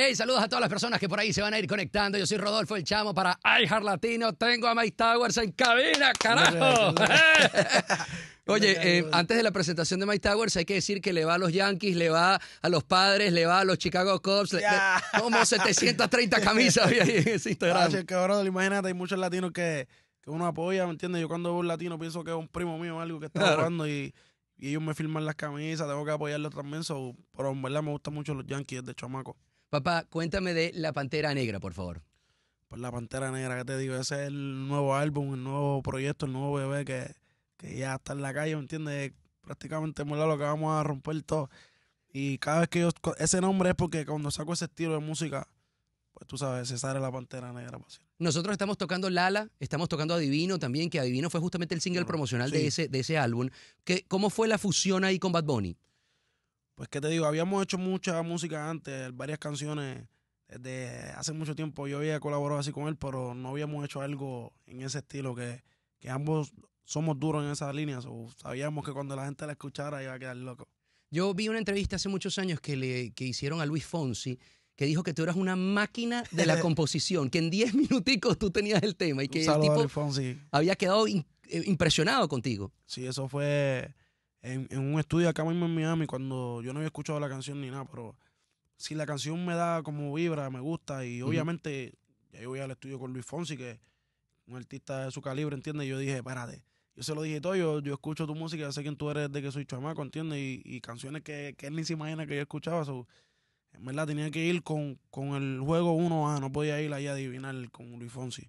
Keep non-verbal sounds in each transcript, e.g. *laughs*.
Hey, saludos a todas las personas que por ahí se van a ir conectando. Yo soy Rodolfo el Chamo para iHeart Latino. Tengo a Mike Towers en cabina, carajo. Oye, antes de la presentación de Mike Towers, hay que decir que le va a los Yankees, le va a los padres, le va a los Chicago Cubs. como 730 *laughs* camisas había ahí en Instagram. Gracias, cabrón. imagínate, hay muchos latinos que, uno apoya, ¿me entiendes? Yo cuando veo un latino pienso que es un primo mío o algo que está grabando y, y, ellos me firman las camisas, tengo que apoyarlo también. So, pero en verdad me gustan mucho los Yankees de chamaco. Papá, cuéntame de La Pantera Negra, por favor. Pues La Pantera Negra, que te digo? Ese es el nuevo álbum, el nuevo proyecto, el nuevo bebé que, ya está en la calle, ¿me entiendes? Prácticamente mola lo que vamos a romper todo. Y cada vez que yo. Ese nombre es porque cuando saco ese estilo de música, pues tú sabes, se sale la pantera negra. Nosotros estamos tocando Lala, estamos tocando Adivino también, que Adivino fue justamente el single promocional de, ese, de ese álbum. ¿Cómo fue la fusión ahí con Bad Bunny? pues qué te digo, habíamos hecho mucha música antes, varias canciones desde hace mucho tiempo yo había colaborado así con él, pero no habíamos hecho algo en ese estilo que, que ambos somos duros en esas líneas sabíamos que cuando la gente la escuchara iba a quedar loco. Yo vi una entrevista hace muchos años que le que hicieron a Luis Fonsi que dijo que tú eras una máquina de la *laughs* composición, que en 10 minuticos tú tenías el tema y que el había quedado eh, impresionado contigo. Sí, eso fue en, un estudio acá mismo en Miami cuando yo no había escuchado la canción ni nada, pero si la canción me da como vibra, me gusta y obviamente yo voy al estudio con Luis Fonsi, que un artista de su calibre, ¿entiendes? Y yo dije, espérate, yo se lo dije todo, yo, escucho tu música, ya sé quién tú eres de que soy chamaco, ¿entiendes? Y, y canciones que, él ni se imagina que yo escuchaba. So, en verdad tenía que ir con, con el juego uno ah, no podía ir ahí a adivinar con Luis Fonsi.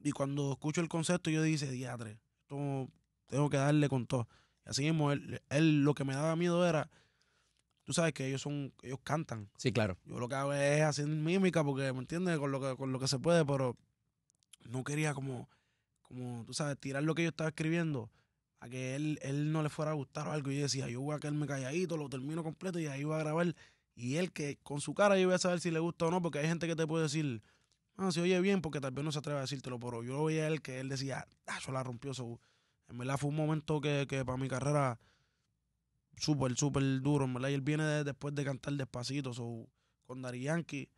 Y cuando escucho el concepto, yo dije, diadre, tengo que darle con todo. Así mismo, él, lo que me daba miedo era, tú sabes que ellos son, ellos cantan. Sí, claro. Yo lo que hago es hacer mímica porque, ¿me entiendes? Con lo que, con lo que se puede, pero no quería como, como, tú sabes, tirar lo que yo estaba escribiendo a que él, él no le fuera a gustar o algo. Y yo decía, yo voy a quedarme calladito, lo termino completo y ahí voy a grabar. Y él que con su cara yo voy a saber si le gusta o no, porque hay gente que te puede decir, ah, oye bien, porque tal vez no se atreve a decírtelo, pero yo lo veía a él que él decía, ah, la rompió su... En verdad fue un momento que, para mi carrera súper, súper duro. En y él viene después de cantar despacito con Dari Yankee.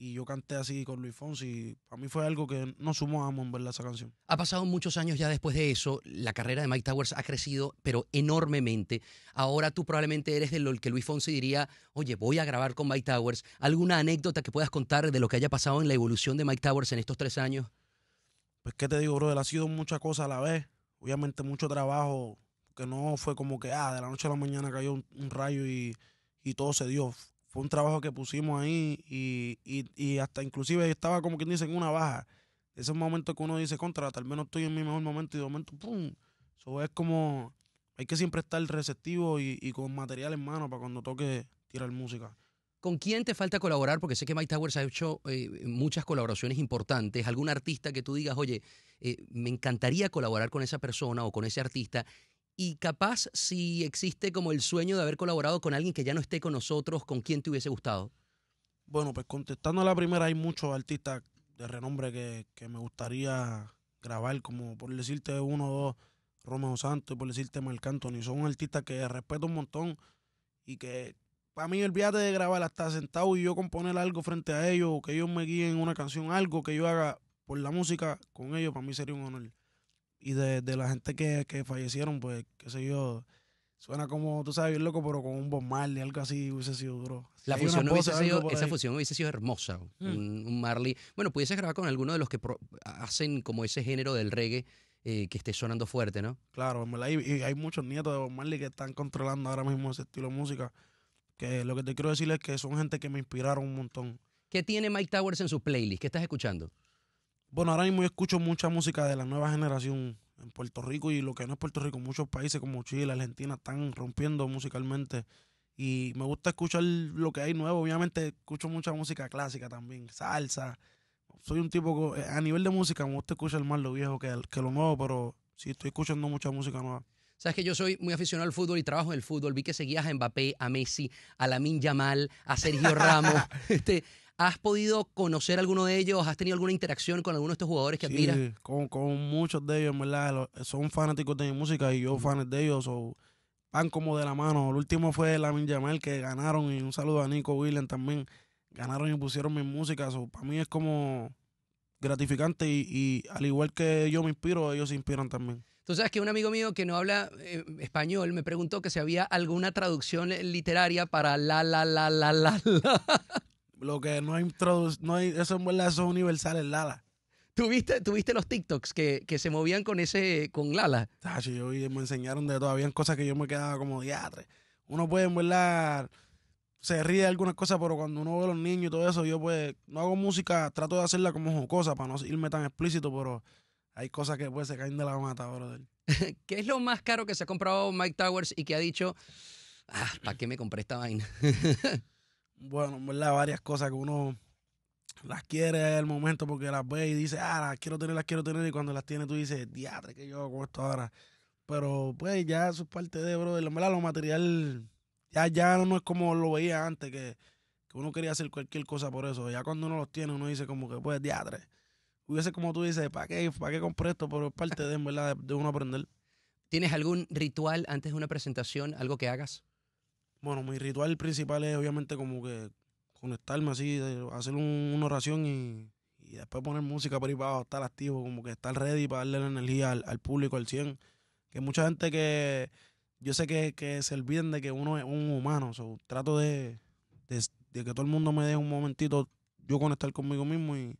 Y yo canté así con Luis Fonsi. Para mí fue algo que no sumamos en verdad esa canción. Ha pasado muchos años ya después de eso. La carrera de Mike Towers ha crecido, pero enormemente. Ahora tú probablemente eres de lo que Luis Fonsi diría, oye, voy a grabar con Mike Towers. ¿Alguna anécdota que puedas contar de lo que haya pasado en la evolución de Mike Towers en estos tres años? Pues qué te digo, brother, ha sido muchas cosas a la vez obviamente mucho trabajo, que no fue como que, ah, de la noche a la mañana cayó un, rayo y, todo se dio. Fue un trabajo que pusimos ahí y, hasta inclusive estaba como quien dice en una baja. Ese momento que uno dice, contra, tal vez no estoy en mi mejor momento y de momento, ¡pum! Eso es como, hay que siempre estar receptivo y, y con material en mano para cuando toque tirar música. ¿Con quién te falta colaborar? Porque sé que Mike Towers ha hecho eh, muchas colaboraciones importantes. ¿Algún artista que tú digas, oye, eh, me encantaría colaborar con esa persona o con ese artista? Y capaz si existe como el sueño de haber colaborado con alguien que ya no esté con nosotros, ¿con quién te hubiese gustado? Bueno, pues contestando a la primera, hay muchos artistas de renombre que, me gustaría grabar, como por decirte uno o dos, Romeo Santos, por decirte Marc Anthony. Son artistas que respeto un montón y que para mí, olvídate de grabar hasta sentado y yo componer algo frente a ellos, o que ellos me guíen una canción, algo que yo haga por la música con ellos, para mí sería un honor. Y de, la gente que, que, fallecieron, pues, qué sé yo, suena como, tú sabes, bien loco, pero con un Bob Marley, algo así hubiese sido duro. la fusión hubiese esa fusión hubiese sido hermosa, mm. un, Marley. Bueno, pudiese grabar con alguno de los que hacen como ese género del reggae, eh, que esté sonando fuerte, ¿no? Claro, y hay muchos nietos de Bob Marley que están controlando ahora mismo ese estilo de música. Que lo que te quiero decir es que son gente que me inspiraron un montón. ¿Qué tiene Mike Towers en su playlist? ¿Qué estás escuchando? Bueno, ahora mismo yo escucho mucha música de la nueva generación en Puerto Rico y lo que no es Puerto Rico, muchos países como Chile, Argentina están rompiendo musicalmente. Y me gusta escuchar lo que hay nuevo. Obviamente escucho mucha música clásica también, salsa. Soy un tipo, eh, a nivel de música, me gusta escuchar más lo viejo que, que lo nuevo, pero sí estoy escuchando mucha música nueva. Sabes que yo soy muy aficionado al fútbol y trabajo en el fútbol. Vi que seguías a Mbappé, a Messi, a Lamin Yamal, a Sergio Ramos. *laughs* este, ¿Has podido conocer alguno de ellos? ¿Has tenido alguna interacción con alguno de estos jugadores que sí, Con, con muchos de ellos, verdad. Son fanáticos de mi música y yo mm. fan de ellos. So, van como de la mano. El último fue Lamin Yamal que ganaron y un saludo a Nico Willen también. Ganaron y pusieron mi música. So, para mí es como gratificante y, y al igual que yo me inspiro, ellos se inspiran también. Tú sabes que un amigo mío que no habla eh, español me preguntó que si había alguna traducción literaria para la, la, la, la, la, Lo que no hay, no hay es universal, universales, Lala. ¿Tuviste, ¿Tuviste los TikToks que, que se movían con ese, con Lala? Tacho, yo me enseñaron de todavía cosas que yo me quedaba como diatre. Uno puede, en se ríe de algunas cosas, pero cuando uno ve a los niños y todo eso, yo pues no hago música, trato de hacerla como jocosa para no irme tan explícito, pero hay cosas que se caen de la mata, brother. *laughs* ¿Qué es lo más caro que se ha comprado Mike Towers y que ha dicho, ah, ¿para qué me compré esta vaina? *laughs* bueno, ¿verdad? Varias cosas que uno las quiere el momento porque las ve y dice, ah, las quiero tener, las quiero tener. Y cuando las tiene, tú dices, diadre, que yo con esto ahora. Pero pues ya eso es parte de, brother. En verdad, lo material ya, ya no es como lo veía antes, que, que uno quería hacer cualquier cosa por eso. Ya cuando uno los tiene, uno dice, como que, pues, diadre hubiese como tú dices, ¿para qué, ¿para compré esto? Pero es parte de, ¿verdad? De, uno aprender. ¿Tienes algún ritual antes de una presentación, algo que hagas? Bueno, mi ritual principal es obviamente como que conectarme así, hacer una oración y, después poner música para ir para estar activo, como que estar ready para darle la energía al, público, al 100. Que mucha gente que yo sé que, que se olviden de que uno es un humano, so, trato de, de que todo el mundo me dé un momentito yo conectar conmigo mismo y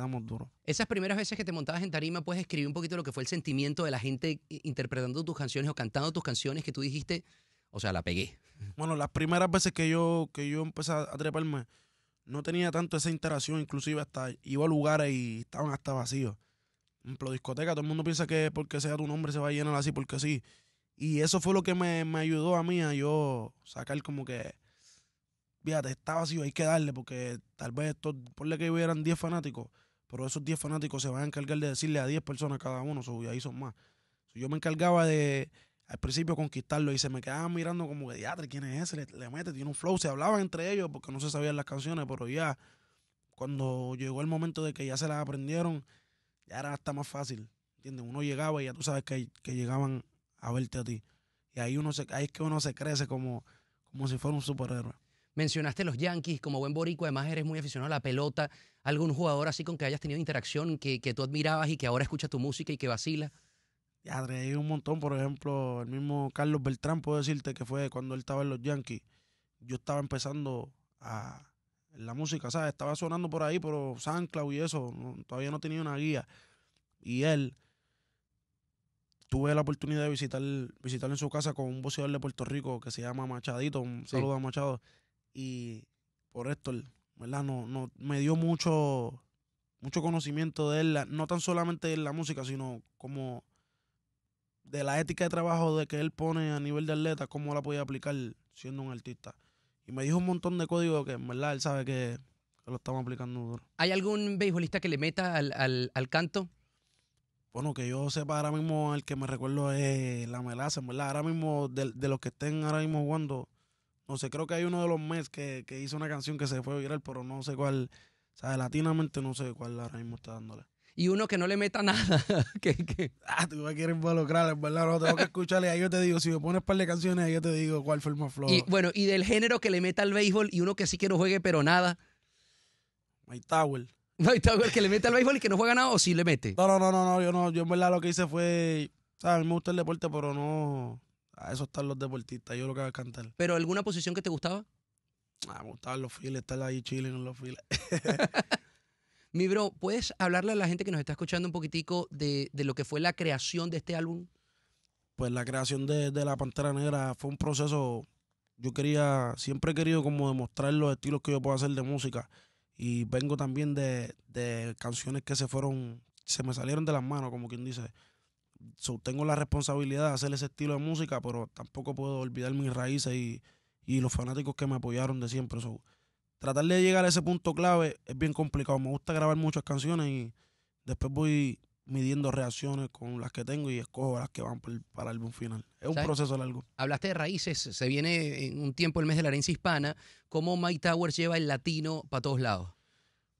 damos duro. Esas primeras veces que te montabas en tarima, puedes escribir un poquito lo que fue el sentimiento de la gente interpretando tus canciones o cantando tus canciones que tú dijiste, o sea, la pegué. *laughs* Bueno, las primeras veces que yo, que yo empecé a treparme, no tenía tanto esa interacción, inclusive hasta iba a lugares y estaban hasta vacíos. Por ejemplo, discoteca, todo el mundo piensa que porque sea tu nombre se va a llenar así porque sí. Y eso fue lo que me, ayudó a mí a yo sacar como que, fíjate, está vacío, hay que darle porque tal vez esto, ponle que hubieran 10 fanáticos, pero esos 10 fanáticos se van a encargar de decirle a 10 personas cada uno, y ahí son más. yo me encargaba de al principio conquistarlo y se me quedaban mirando como que, diatre, ¿quién es ese? Le, mete, tiene un flow, se hablaban entre ellos porque no se sabían las canciones, pero ya cuando llegó el momento de que ya se las aprendieron, ya era hasta más fácil, ¿entiendes? Uno llegaba y ya tú sabes que, que llegaban a verte a ti. Y ahí, uno se, ahí es que uno se crece como, como si fuera un superhéroe. Mencionaste los Yankees, como buen boricua, además eres muy aficionado a la pelota. ¿Algún jugador así con que hayas tenido interacción, que, que tú admirabas y que ahora escucha tu música y que vacila? Ya, hay un montón, por ejemplo, el mismo Carlos Beltrán, puedo decirte que fue cuando él estaba en los Yankees. Yo estaba empezando a la música, ¿sabes? Estaba sonando por ahí, pero San Clau y eso, todavía no tenía una guía. Y él, tuve la oportunidad de visitar, visitarlo en su casa con un boxeador de Puerto Rico que se llama Machadito, un saludo a Machado y por esto ¿verdad? No, no, me dio mucho, mucho conocimiento de él, no tan solamente de la música, sino como de la ética de trabajo de que él pone a nivel de atleta, cómo la podía aplicar siendo un artista. Y me dijo un montón de códigos que en verdad él sabe que, lo estamos aplicando duro. ¿Hay algún beisbolista que le meta al, al, al canto? Bueno, que yo sepa ahora mismo el que me recuerdo es la melaza, verdad. Ahora mismo, de, de, los que estén ahora mismo jugando, no sé, creo que hay uno de los meses que, que hizo una canción que se fue viral, pero no sé cuál. O sea, latinamente no sé cuál ahora mismo está dándole. Y uno que no le meta nada. *laughs* que, que... Ah, tú vas a querer involucrar, en verdad. No, tengo que escucharle. Ahí yo te digo, si me pones par de canciones, ahí yo te digo cuál fue el más flojo. Y, bueno, y del género que le meta al béisbol y uno que sí que no juegue, pero nada. Mike Tower. Mike Tower que le meta al béisbol y que no juega nada o sí le mete. No, no, no, no, Yo, no, yo en verdad lo que hice fue. O a me gusta el deporte, pero no a eso están los deportistas, yo lo que voy a cantar. ¿Pero alguna posición que te gustaba? Ah, me gustaban los files, estar ahí chilling en los files. *laughs* Mi bro, ¿puedes hablarle a la gente que nos está escuchando un poquitico de, de lo que fue la creación de este álbum? Pues la creación de, de, La Pantera Negra fue un proceso. Yo quería, siempre he querido como demostrar los estilos que yo puedo hacer de música. Y vengo también de, de canciones que se fueron, se me salieron de las manos, como quien dice so, tengo la responsabilidad de hacer ese estilo de música, pero tampoco puedo olvidar mis raíces y, los fanáticos que me apoyaron de siempre. tratar de llegar a ese punto clave es bien complicado. Me gusta grabar muchas canciones y después voy midiendo reacciones con las que tengo y escojo las que van para el álbum final. Es un proceso largo. Hablaste de raíces, se viene en un tiempo el mes de la herencia hispana. ¿Cómo Mike Towers lleva el latino para todos lados?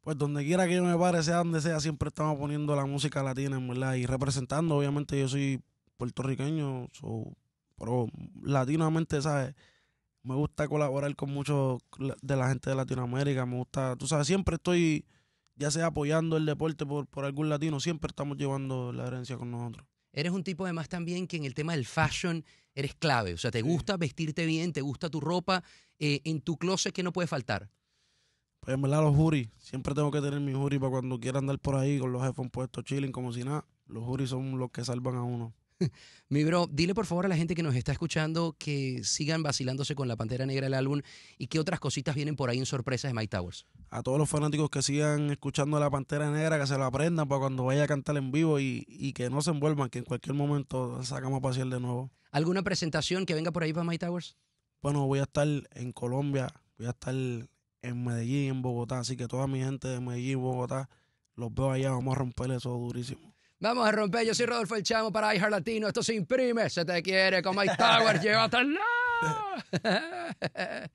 pues donde quiera que yo me pare, sea donde sea, siempre estamos poniendo la música latina, verdad, y representando, obviamente yo soy puertorriqueño, pero latinamente, ¿sabes? Me gusta colaborar con muchos de la gente de Latinoamérica, me gusta, tú sabes, siempre estoy, ya sea apoyando el deporte por, por algún latino, siempre estamos llevando la herencia con nosotros. Eres un tipo además también que en el tema del fashion eres clave, o sea, te gusta vestirte bien, te gusta tu ropa, eh, en tu closet, que no puede faltar? Pues en verdad los juris, siempre tengo que tener mi juris para cuando quiera andar por ahí con los headphones puestos, chilling como si nada. Los juris son los que salvan a uno. *laughs* Mi bro, dile por favor a la gente que nos está escuchando que sigan vacilándose con la Pantera Negra el álbum y que otras cositas vienen por ahí en sorpresa de My Towers. A todos los fanáticos que sigan escuchando la Pantera Negra, que se la aprendan para cuando vaya a cantar en vivo y, y que no se envuelvan, que en cualquier momento sacamos a pasear de nuevo. ¿Alguna presentación que venga por ahí para My Towers? Bueno, voy a estar en Colombia, voy a estar en Medellín, en Bogotá. Así que toda mi gente de Medellín, Bogotá, los veo allá. Vamos a romper eso durísimo. Vamos a romper. Yo soy Rodolfo El Chamo para iHeart Latino. Esto se imprime. Se te quiere con My Tower. *laughs* Llévatelo. *laughs*